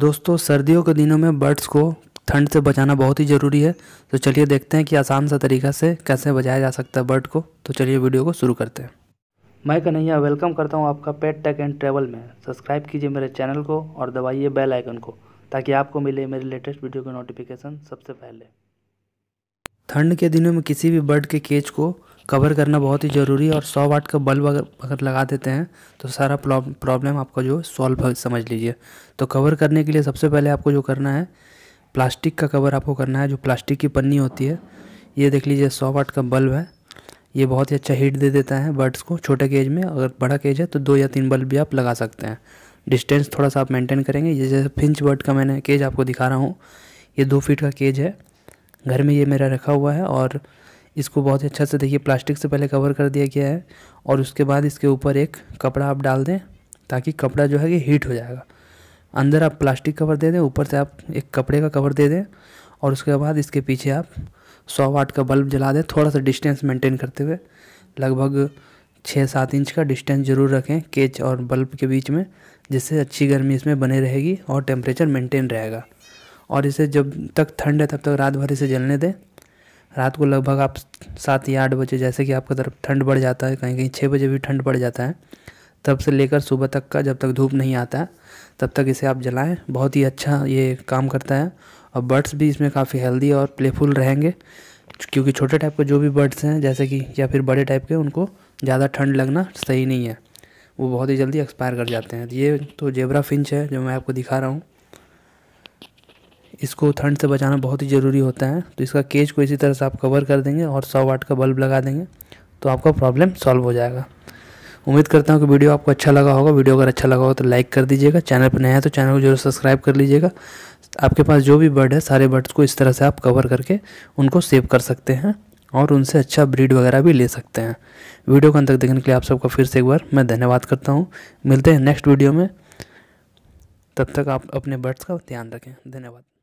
दोस्तों सर्दियों के दिनों में बर्ड्स को ठंड से बचाना बहुत ही ज़रूरी है तो चलिए देखते हैं कि आसान सा तरीका से कैसे बचाया जा सकता है बर्ड को तो चलिए वीडियो को शुरू करते हैं मैं कन्हैया वेलकम करता हूं आपका पेट टेक एंड ट्रैवल में सब्सक्राइब कीजिए मेरे चैनल को और दबाइए बेल आइकन को ताकि आपको मिले मेरे लेटेस्ट वीडियो के नोटिफिकेशन सबसे पहले ठंड के दिनों में किसी भी बर्ड के केज को कवर करना बहुत ही ज़रूरी है और 100 वाट का बल्ब अगर अगर लगा देते हैं तो सारा प्रॉब्लम आपका जो सॉल्व समझ लीजिए तो कवर करने के लिए सबसे पहले आपको जो करना है प्लास्टिक का कवर आपको करना है जो प्लास्टिक की पन्नी होती है ये देख लीजिए सौ वाट का बल्ब है ये बहुत ही अच्छा हीट दे देता है बर्ड्स को छोटे केज में अगर बड़ा केज है तो दो या तीन बल्ब भी आप लगा सकते हैं डिस्टेंस थोड़ा सा आप मेंटेन करेंगे ये जैसे फिंच बर्ड का मैंने केज आपको दिखा रहा हूँ ये दो फीट का केज है घर में ये मेरा रखा हुआ है और इसको बहुत ही अच्छा से देखिए प्लास्टिक से पहले कवर कर दिया गया है और उसके बाद इसके ऊपर एक कपड़ा आप डाल दें ताकि कपड़ा जो है कि हीट हो जाएगा अंदर आप प्लास्टिक कवर दे दें ऊपर से आप एक कपड़े का कवर दे दें और उसके बाद इसके पीछे आप सौ वाट का बल्ब जला दें थोड़ा सा डिस्टेंस मेंटेन करते हुए लगभग छः सात इंच का डिस्टेंस ज़रूर रखें केच और बल्ब के बीच में जिससे अच्छी गर्मी इसमें बने रहेगी और टेम्परेचर मेंटेन रहेगा और इसे जब तक ठंड है तब तक रात भर इसे जलने दें रात को लगभग आप सात या आठ बजे जैसे कि आपका तरफ ठंड बढ़ जाता है कहीं कहीं छः बजे भी ठंड बढ़ जाता है तब से लेकर सुबह तक का जब तक धूप नहीं आता है तब तक इसे आप जलाएं बहुत ही अच्छा ये काम करता है और बर्ड्स भी इसमें काफ़ी हेल्दी और प्लेफुल रहेंगे क्योंकि छोटे टाइप के जो भी बर्ड्स हैं जैसे कि या फिर बड़े टाइप के उनको ज़्यादा ठंड लगना सही नहीं है वो बहुत ही जल्दी एक्सपायर कर जाते हैं ये तो जेबरा फिंच है जो मैं आपको दिखा रहा हूँ इसको ठंड से बचाना बहुत ही ज़रूरी होता है तो इसका केज को इसी तरह से आप कवर कर देंगे और सौ वाट का बल्ब लगा देंगे तो आपका प्रॉब्लम सॉल्व हो जाएगा उम्मीद करता हूँ कि वीडियो आपको अच्छा लगा होगा वीडियो अगर अच्छा लगा हो तो लाइक कर दीजिएगा चैनल पर नया है तो चैनल को जरूर सब्सक्राइब कर लीजिएगा आपके पास जो भी बर्ड है सारे बर्ड्स को इस तरह से आप कवर करके उनको सेव कर सकते हैं और उनसे अच्छा ब्रीड वगैरह भी ले सकते हैं वीडियो को अंत तक देखने के लिए आप सबका फिर से एक बार मैं धन्यवाद करता हूँ मिलते हैं नेक्स्ट वीडियो में तब तक आप अपने बर्ड्स का ध्यान रखें धन्यवाद